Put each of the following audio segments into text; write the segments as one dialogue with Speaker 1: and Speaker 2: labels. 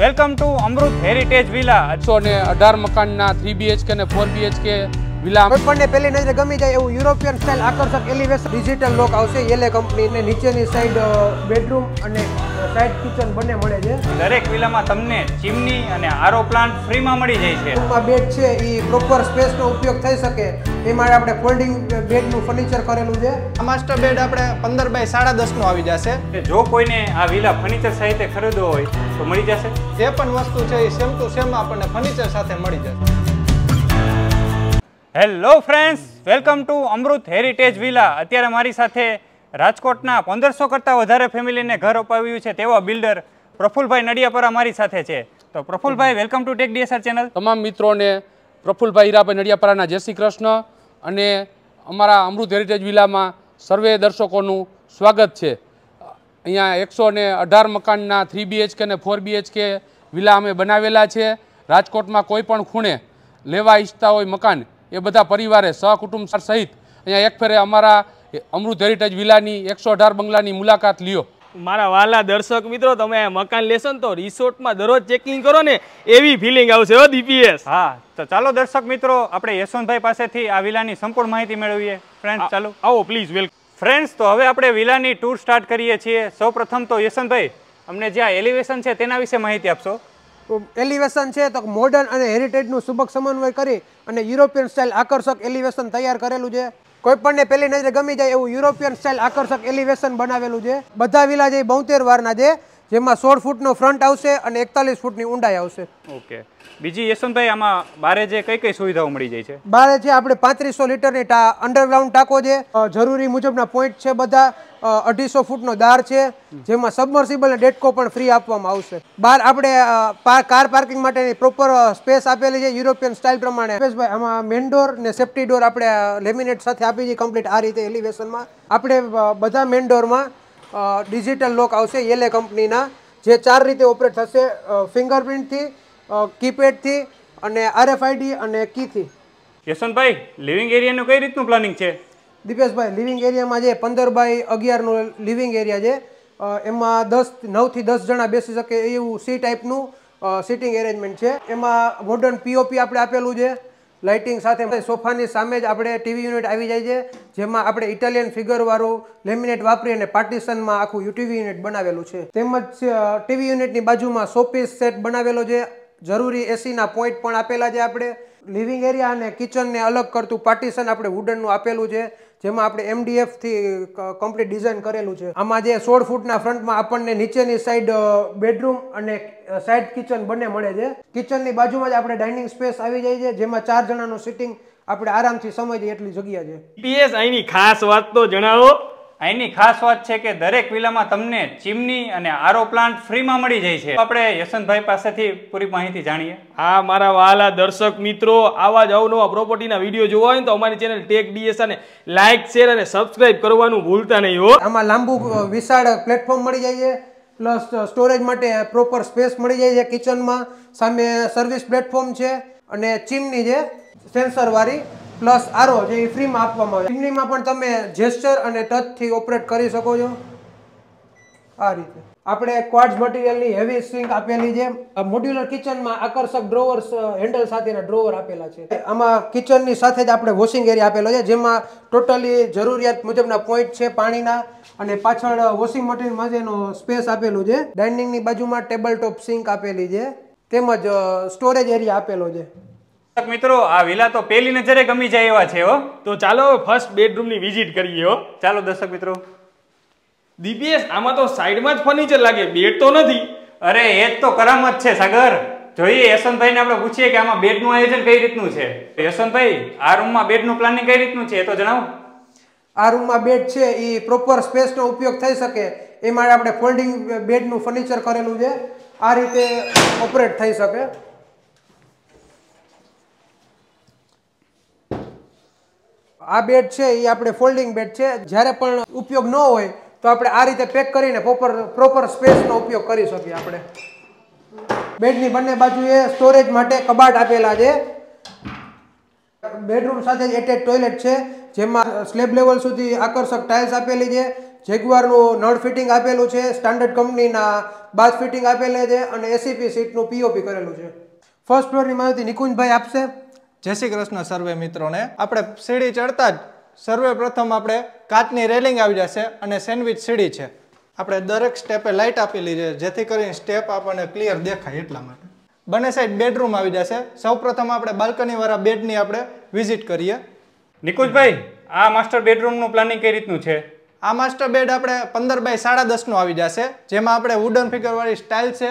Speaker 1: welcome to Amrut heritage villa છો ને અઢાર મકાનના થ્રી બીએચકે ને ફોર બીએચકે
Speaker 2: વિલા પણ પહેલી નજરે ગમી જાય એવું યુરોપિયન સ્ટાઇલ આકર્ષક એલિવેશન ડિજિટલ લોક આવશે એલે કંપની ને નીચેની સાઈડ બેડરૂમ અને સાઈડ કિચન બંને મળે છે
Speaker 1: દરેક વિલામાં તમને ચીમની અને આરો પ્લાન્ટ ફ્રીમાં મળી જાય છે
Speaker 2: બેડ છે એ પ્રોપર સ્પેસનો ઉપયોગ થઈ શકે એમાં આપણે ફોલ્ડિંગ બેડનું ફર્નિચર કરેલું છે આ માસ્ટર બેડ આપણે પંદર
Speaker 3: બાય સાડા દસનું આવી જશે
Speaker 1: જો કોઈને આ વિલા ફર્નિચર સાથે ખરીદવો હોય તો મળી જશે
Speaker 3: જે પણ વસ્તુ છે એ સેમ ટુ સેમ આપણને ફર્નિચર સાથે મળી જશે
Speaker 1: hello friends welcome to Amrut heritage villa અત્યારે મારી સાથે રાજકોટના પંદરસો કરતાં વધારે ફેમિલીને ઘર અપાવ્યું છે તેવા બિલ્ડર પ્રફુલભાઈ નડિયાપરા મારી સાથે છે તો Prafulbhai welcome to tech DSR channel તમામ મિત્રોને પ્રફુલભાઈ હીરાભાઈ નડિયાપરાના જય શ્રી કૃષ્ણ અને અમારા અમૃત હેરિટેજ વિલામાં સર્વે દર્શકોનું સ્વાગત છે અહીંયા એકસો ને અઢાર મકાનના થ્રી બીએચકે ને ફોર બીએચકે વિલા અમે બનાવેલા છે રાજકોટમાં કોઈ પણ ખૂણે લેવા ઈચ્છતા હોય મકાન એ બધા પરિવારે સહકુટુંબ સહિત અહીંયા એક ફેરે અમારા અમૃત હેરિટેજ વિલાની એકસો અઢાર બંગલાની મુલાકાત લ્યો મારા વાલા દર્શક મિત્રો તમે મકાન લેશો ને તો રિસોર્ટમાં દરરોજ ચેકિંગ કરો ને એવી ફિલિંગ આવશે હો દીપીએસ હા તો ચાલો દર્શક મિત્રો આપણે યશવંતભાઈ પાસેથી આ વિલાની સંપૂર્ણ માહિતી મેળવીએ ફ્રેન્ડ્સ ચાલો આવો પ્લીઝ વેલકમ ફ્રેન્ડ્સ તો હવે આપણે વિલાની ટૂર સ્ટાર્ટ કરીએ છીએ સૌપ્રથમ તો યશવંતભાઈ અમને જ્યાં એલિવેશન છે તેના વિશે માહિતી આપશો
Speaker 2: એલિવેશન છે તો મોડર્ન અને હેરિટેજનું સુબક સમન્વય કરી અને યુરોપિયન સ્ટાઇલ આકર્ષક એલિવેશન તૈયાર કરેલું છે કોઈ પણને પહેલી નજરે ગમી જાય એવું યુરોપિયન સ્ટાઇલ આકર્ષક એલિવેશન બનાવેલું છે બધા વિલા જે બોતેર વારના છે જેમાં સોળ ફૂટનો ફ્રન્ટ આવશે અને એકતાલીસ ફૂટની ઊંડાઈ આવશે
Speaker 1: ઓકે બીજી યશવંતભાઈ આમાં બારે જે કઈ કઈ સુવિધાઓ મળી જાય છે બારે
Speaker 2: છે આપણે પાંત્રીસો લીટરની અંડરગ્રાઉન્ડ ટાંકો છે જરૂરી મુજબના પોઈન્ટ છે બધા અઢીસો ફૂટનો દાર છે જેમાં સબમર્સિબલ અને ડેટકો પણ ફ્રી આપવામાં આવશે બહાર આપણે કાર પાર્કિંગ માટેની પ્રોપર સ્પેસ આપેલી છે યુરોપિયન સ્ટાઇલ પ્રમાણે સ્પેસભાઈ આમાં મેન ડોર ને સેફ્ટી ડોર આપણે લેમિનેટ સાથે આપી છે કમ્પ્લીટ આ રીતે એલિવેશનમાં આપણે બધા મેન ડોરમાં ડિજિટલ લોક આવશે એલે કંપનીના જે ચાર રીતે ઓપરેટ થશે ફિંગરપ્રિન્ટથી કીપેડથી અને આરએફઆઈડી અને કીથી
Speaker 1: યશવંતભાઈ લિવિંગ એરિયાનું કઈ રીતનું પ્લાનિંગ છે
Speaker 2: દિપેશભાઈ લિવિંગ એરિયામાં જે પંદર બાય અગિયારનું લિવિંગ એરિયા છે એમાં દસ નવથી દસ જણા બેસી શકે એવું સી ટાઈપનું સીટિંગ એરેન્જમેન્ટ છે એમાં મોડર્ન પીઓપી આપણે આપેલું છે લાઇટિંગ સાથે સોફાની સામે જ આપણે ટીવી યુનિટ આવી જાય છે જેમાં આપણે ઇટાલિયન ફિગરવાળું લેમિનેટ વાપરી અને પાર્ટીશનમાં આખું ટીવી યુનિટ બનાવેલું છે તેમજ ટીવી યુનિટની બાજુમાં સોપીસ સેટ બનાવેલો છે જરૂરી એસીના પોઈન્ટ પણ આપેલા છે આપણે લિવિંગ એરિયા અને કિચનને અલગ કરતું પાર્ટીશન આપણે વુડનનું આપેલું છે જેમાં આપણે એમડીએફથી કમ્પ્લીટ ડિઝાઇન કરેલું છે આમાં જે સોળ ફૂટના ફ્રન્ટમાં આપણને નીચેની સાઈડ બેડરૂમ અને સાઈડ કિચન બંને મળે છે કિચનની બાજુમાં જ આપણે ડાઇનિંગ સ્પેસ આવી જાય છે જેમાં ચાર જણાનું સિટિંગ આપણે આરામથી સમજીએ એટલી જગ્યા છે
Speaker 1: પીએસ અહીંની ખાસ વાત તો જણાવો અહીંની ખાસ વાત છે કે દરેક વિલામાં તમને ચીમની અને આરો પ્લાન્ટ ફ્રીમાં મળી જાય છે આપણે યશંતભાઈ પાસેથી પૂરી માહિતી જાણીએ હા મારા વાલા દર્શક મિત્રો આવા જ અવનવા પ્રોપર્ટીના વિડીયો જોવા હોય તો અમારી ચેનલ ટેક ડીએસ અને લાઇક શેર અને સબસ્ક્રાઇબ કરવાનું ભૂલતા નહીં હો આમાં
Speaker 2: લાંબુ વિશાળ પ્લેટફોર્મ મળી જાય છે પ્લસ સ્ટોરેજ માટે પ્રોપર સ્પેસ મળી જાય છે કિચનમાં સામે સર્વિસ પ્લેટફોર્મ છે અને ચીમની છે વાળી પ્લસ આરો જે એ ફ્રીમાં આપવામાં આવે ચીમનીમાં પણ તમે જેસ્ચર અને ટચથી ઓપરેટ કરી શકો છો આ રીતે આપણે ક્વાડ્સ મટીરિયલની હેવી સ્વિંગ આપેલી છે મોડ્યુલર કિચનમાં આકર્ષક ડ્રોવર્સ હેન્ડલ સાથેના ડ્રોવર આપેલા છે આમાં કિચનની સાથે જ આપણે વોશિંગ એરિયા આપેલો છે જેમાં ટોટલી જરૂરિયાત મુજબના પોઈન્ટ છે પાણીના અને પાછળ વોશિંગ મટીરિયલ માટેનો સ્પેસ આપેલું છે ડાઇનિંગની બાજુમાં ટેબલ ટોપ સિંક આપેલી છે તેમજ સ્ટોરેજ એરિયા આપેલો છે
Speaker 1: મિત્રો આ વિલા તો પેલી નજરે ગમી જાય એવા છે હો તો ચાલો ફર્સ્ટ બેડરૂમની વિઝિટ કરીએ હો ચાલો દર્શક મિત્રો દિવ્યેશ આમાં તો સાઈડમાં જ ફર્નિચર લાગે બેડ તો નથી અરે એ તો કરામત છે સાગર જોઈએ યશવંતભાઈને આપણે પૂછીએ કે આમાં બેડનું આયોજન કઈ રીતનું છે યશવંતભાઈ આ રૂમમાં બેડનું પ્લાનિંગ કઈ રીતનું છે એ તો જણાવો
Speaker 2: આ રૂમમાં બેડ છે એ પ્રોપર સ્પેસનો ઉપયોગ થઈ શકે એ માટે આપણે ફોલ્ડિંગ બેડનું ફર્નિચર કરેલું છે આ રીતે ઓપરેટ થઈ શકે આ બેડ છે એ આપણે ફોલ્ડિંગ બેડ છે જ્યારે પણ ઉપયોગ ન હોય તો આપણે આ રીતે પેક કરીને પ્રોપર પ્રોપર સ્પેસનો ઉપયોગ કરી શકીએ આપણે બેડની બંને બાજુએ સ્ટોરેજ માટે કબાટ આપેલા છે બેડરૂમ સાથે જ એટેચ ટોયલેટ છે જેમાં સ્લેબ લેવલ સુધી આકર્ષક ટાઇલ્સ આપેલી છે જેગવારનું નળ ફિટિંગ આપેલું છે સ્ટાન્ડર્ડ કંપનીના બાથ ફિટિંગ આપેલી છે અને એસીપી સીટનું
Speaker 3: પીઓપી કરેલું છે ફર્સ્ટ ફ્લોરની માહિતી નિકુંજભાઈ આપશે જય શ્રી કૃષ્ણ સર્વે મિત્રોને આપણે સીડી ચડતા જ સર્વે પ્રથમ આપણે કાચની રેલિંગ આવી જશે અને સેન્ડવિચ સીડી છે આપણે દરેક સ્ટેપે લાઇટ આપેલી છે જેથી કરીને સ્ટેપ આપણને ક્લિયર દેખાય એટલા માટે બંને સાઈડ બેડરૂમ આવી જશે સૌપ્રથમ આપણે બાલ્કનીવાળા બેડની આપણે વિઝિટ
Speaker 1: કરીએ નિકુજભાઈ આ માસ્ટર બેડરૂમનું પ્લાનિંગ કઈ રીતનું છે
Speaker 3: આ માસ્ટર બેડ આપણે પંદર બાય સાડા દસનું આવી જશે જેમાં આપણે વુડન ફિગરવાળી સ્ટાઇલ છે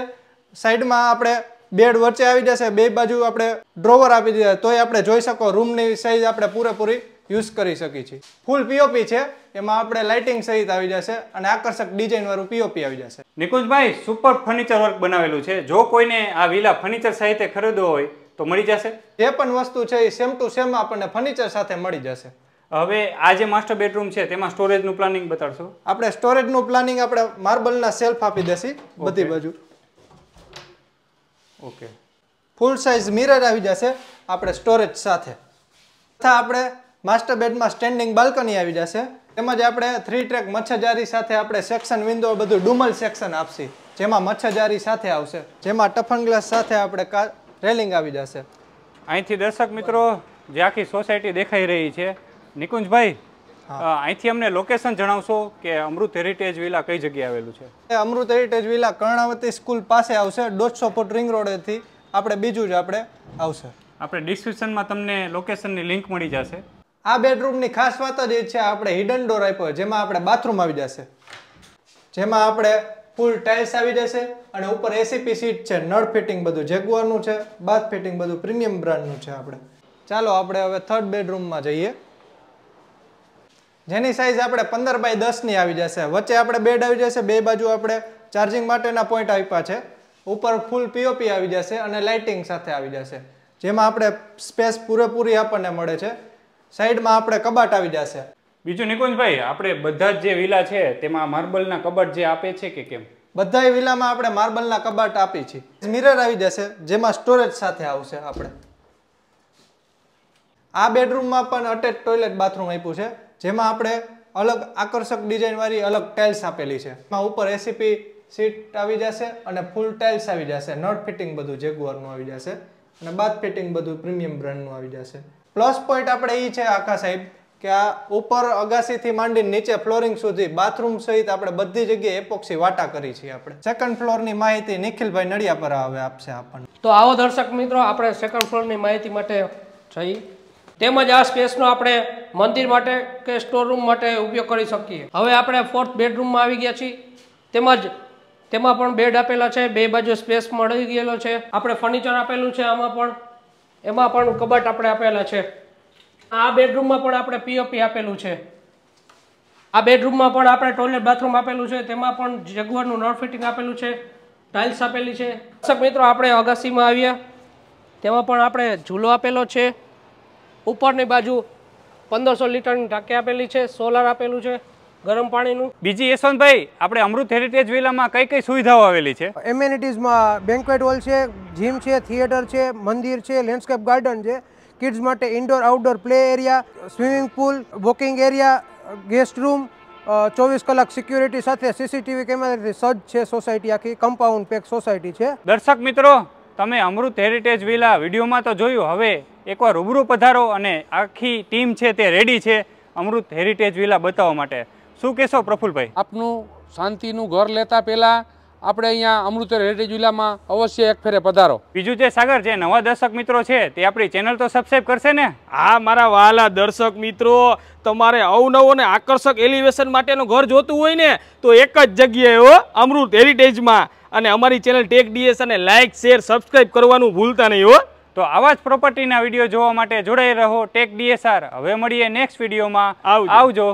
Speaker 3: સાઈડમાં આપણે બેડ વચ્ચે આવી જશે બે બાજુ આપણે ડ્રોવર આપી દીધા તોય આપણે જોઈ શકો રૂમની સાઈઝ આપણે પૂરેપૂરી યુઝ કરી શકીએ છીએ ફૂલ પીઓપી છે એમાં આપણે લાઇટિંગ સહિત આવી જશે
Speaker 1: અને આકર્ષક ડિઝાઇન વાળું પીઓપી આવી જશે નિકુંજભાઈ સુપર ફર્નિચર વર્ક બનાવેલું છે જો કોઈને આ વિલા ફર્નિચર સહિત ખરીદવો હોય તો મળી જશે જે પણ વસ્તુ છે એ સેમ ટુ સેમ આપણને ફર્નિચર સાથે મળી જશે હવે આ જે માસ્ટર બેડરૂમ છે તેમાં સ્ટોરેજનું પ્લાનિંગ બતાડશો આપણે
Speaker 3: સ્ટોરેજનું પ્લાનિંગ આપણે માર્બલના સેલ્ફ આપી દેસી બધી બાજુ ઓકે ફૂલ સાઇઝ મિરર આવી જશે આપણે સ્ટોરેજ સાથે તથા આપણે માસ્ટર બેડમાં સ્ટેન્ડિંગ બાલ્કની આવી જશે તેમજ આપણે થ્રી ટ્રેક મચ્છજારી સાથે આપણે સેક્શન વિન્ડો બધું ડુમલ સેક્શન આપશે જેમાં મચ્છજારી સાથે આવશે જેમાં ટફન ગ્લાસ સાથે આપણે
Speaker 1: રેલિંગ આવી જશે અહીંથી દર્શક મિત્રો જે આખી સોસાયટી દેખાઈ રહી છે નિકુંજભાઈ અહીંથી અમને લોકેશન જણાવશો કે અમૃત હેરિટેજ વિલા કઈ જગ્યાએ આવેલું
Speaker 3: છે Amrut heritage villa Karnavati school પાસે આવશે દોઢસો ફૂટ રિંગ રોડેથી આપણે બીજું જ આપણે
Speaker 1: આવશે આપણે ડિસ્ક્રિપ્શનમાં તમને લોકેશનની લિંક મળી જશે
Speaker 3: આ બેડરૂમની ખાસ વાત જ એ છે આપણે હિડન ડોર આપ્યો જેમાં આપણે બાથરૂમ આવી જશે જેમાં આપણે ફૂલ ટાઇલ્સ આવી જશે અને ઉપર એસીપી સીટ છે નળ ફિટિંગ બધું જેગવાનું છે બાથ ફિટિંગ બધું પ્રીમિયમ બ્રાન્ડનું છે આપણે ચાલો આપણે હવે થર્ડ બેડરૂમમાં જઈએ જેની સાઇઝ આપણે પંદર બાય દસની આવી જશે વચ્ચે આપણે બેડ આવી જશે બે બાજુ આપણે ચાર્જિંગ માટેના પોઈન્ટ આપ્યા છે ઉપર ફૂલ પીઓપી આવી જશે અને લાઇટિંગ સાથે આવી જશે જેમાં આપણે સ્પેસ પૂરેપૂરી આપણને મળે છે સાઈડમાં આપણે કબાટ આવી જશે બીજું નિકુંજભાઈ આપણે બધા જ જે વિલા છે તેમાં માર્બલના કબાટ જે આપે છે કે કેમ બધા વિલામાં આપણે માર્બલના કબાટ આપી છીએ મિરર આવી જશે જેમાં સ્ટોરેજ સાથે આવશે આપણે આ બેડરૂમમાં પણ અટેચ ટોયલેટ બાથરૂમ આપ્યું છે જેમાં આપણે અલગ આકર્ષક ડિઝાઇનવાળી અલગ ટાઇલ્સ આપેલી છે એમાં ઉપર એસીપી સીટ આવી જશે અને ફૂલ ટાઇલ્સ આવી જશે નટ ફિટિંગ બધું જેગુઆરનું આવી જશે અને બાથ ફિટિંગ બધું પ્રીમિયમ બ્રાન્ડનું આવી જશે પ્લસ પોઈન્ટ આપણે એ છે આખા સાહેબ કે આ ઉપર અગાસીથી માંડી નીચે ફ્લોરિંગ સુધી બાથરૂમ સહિત આપણે બધી જગ્યાએ એપોક્સી વાટા કરી છીએ આપણે સેકન્ડ ફ્લોરની માહિતી નિખિલભાઈ નડિયા પર હવે આપશે આપણને
Speaker 2: તો આવો દર્શક મિત્રો આપણે સેકન્ડ ફ્લોરની માહિતી માટે જઈ તેમજ આ સ્પેસનો આપણે મંદિર માટે કે સ્ટોર રૂમ માટે ઉપયોગ કરી શકીએ હવે આપણે ફોર્થ બેડરૂમમાં આવી ગયા છીએ તેમજ તેમાં પણ બેડ આપેલા છે બે બાજુ સ્પેસ મળી ગયેલો છે આપણે ફર્નિચર આપેલું છે આમાં પણ એમાં પણ કબાટ આપણે આપેલા છે આ બેડરૂમમાં પણ આપણે પીઓપી આપેલું છે આ બેડરૂમમાં પણ આપણે ટોયલેટ બાથરૂમ આપેલું છે તેમાં પણ જગવારનું નળ ફિટિંગ આપેલું છે ટાઇલ્સ આપેલી છે દર્શક મિત્રો આપણે અગાસીમાં આવ્યા તેમાં પણ આપણે ઝૂલો આપેલો છે ઉપરની બાજુ પંદરસો લીટરની ટાંકી આપેલી છે સોલાર આપેલું છે ગરમ પાણીનું
Speaker 1: બીજી યશવંતભાઈ આપણે અમૃત હેરિટેજ વિલામાં કઈ કઈ સુવિધાઓ આવેલી છે
Speaker 2: એમ્યુનિટીઝમાં બેન્કવેટ હોલ છે જીમ છે થિયેટર છે મંદિર છે લેન્ડસ્કેપ ગાર્ડન છે કિડ્સ માટે indoor outdoor play area swimming pool walking area guest room ચોવીસ કલાક સિક્યુરિટી સાથે સીસીટીવી કેમેરાથી સજ્જ છે સોસાયટી આખી કમ્પાઉન્ડ પેક સોસાયટી છે
Speaker 1: દર્શક મિત્રો તમે અમૃત હેરિટેજ વિલા વિડીયોમાં તો જોયું હવે એકવાર રૂબરૂ પધારો અને આખી ટીમ છે તે રેડી છે અમૃત હેરિટેજ વિલા બતાવવા માટે શું કહેશો પ્રફુલભાઈ આપનું શાંતિનું ઘર લેતા પહેલાં આપણે અહીંયા અમૃતર હેરિટેજ વિલામાં અવશ્ય એક ફેરે પધારો બીજું જે સાગર જે નવા દર્શક મિત્રો છે તે આપણી ચેનલ તો સબસ્ક્રાઈબ કરશે ને હા મારા વાલા દર્શક મિત્રો તમારે અવનવો અને આકર્ષક એલિવેશન માટેનું ઘર જોતું હોય ને તો એક જ જગ્યાએ હો અમૃત હેરિટેજમાં અને અમારી ચેનલ ટેક ડીએસ અને લાઇક શેર સબસ્ક્રાઈબ કરવાનું ભૂલતા નહીં હો તો આવા જ પ્રોપર્ટીના વિડીયો જોવા માટે જોડાઈ રહો ટેક ડીએસઆર હવે મળીએ નેક્સ્ટ વિડીયોમાં આવજો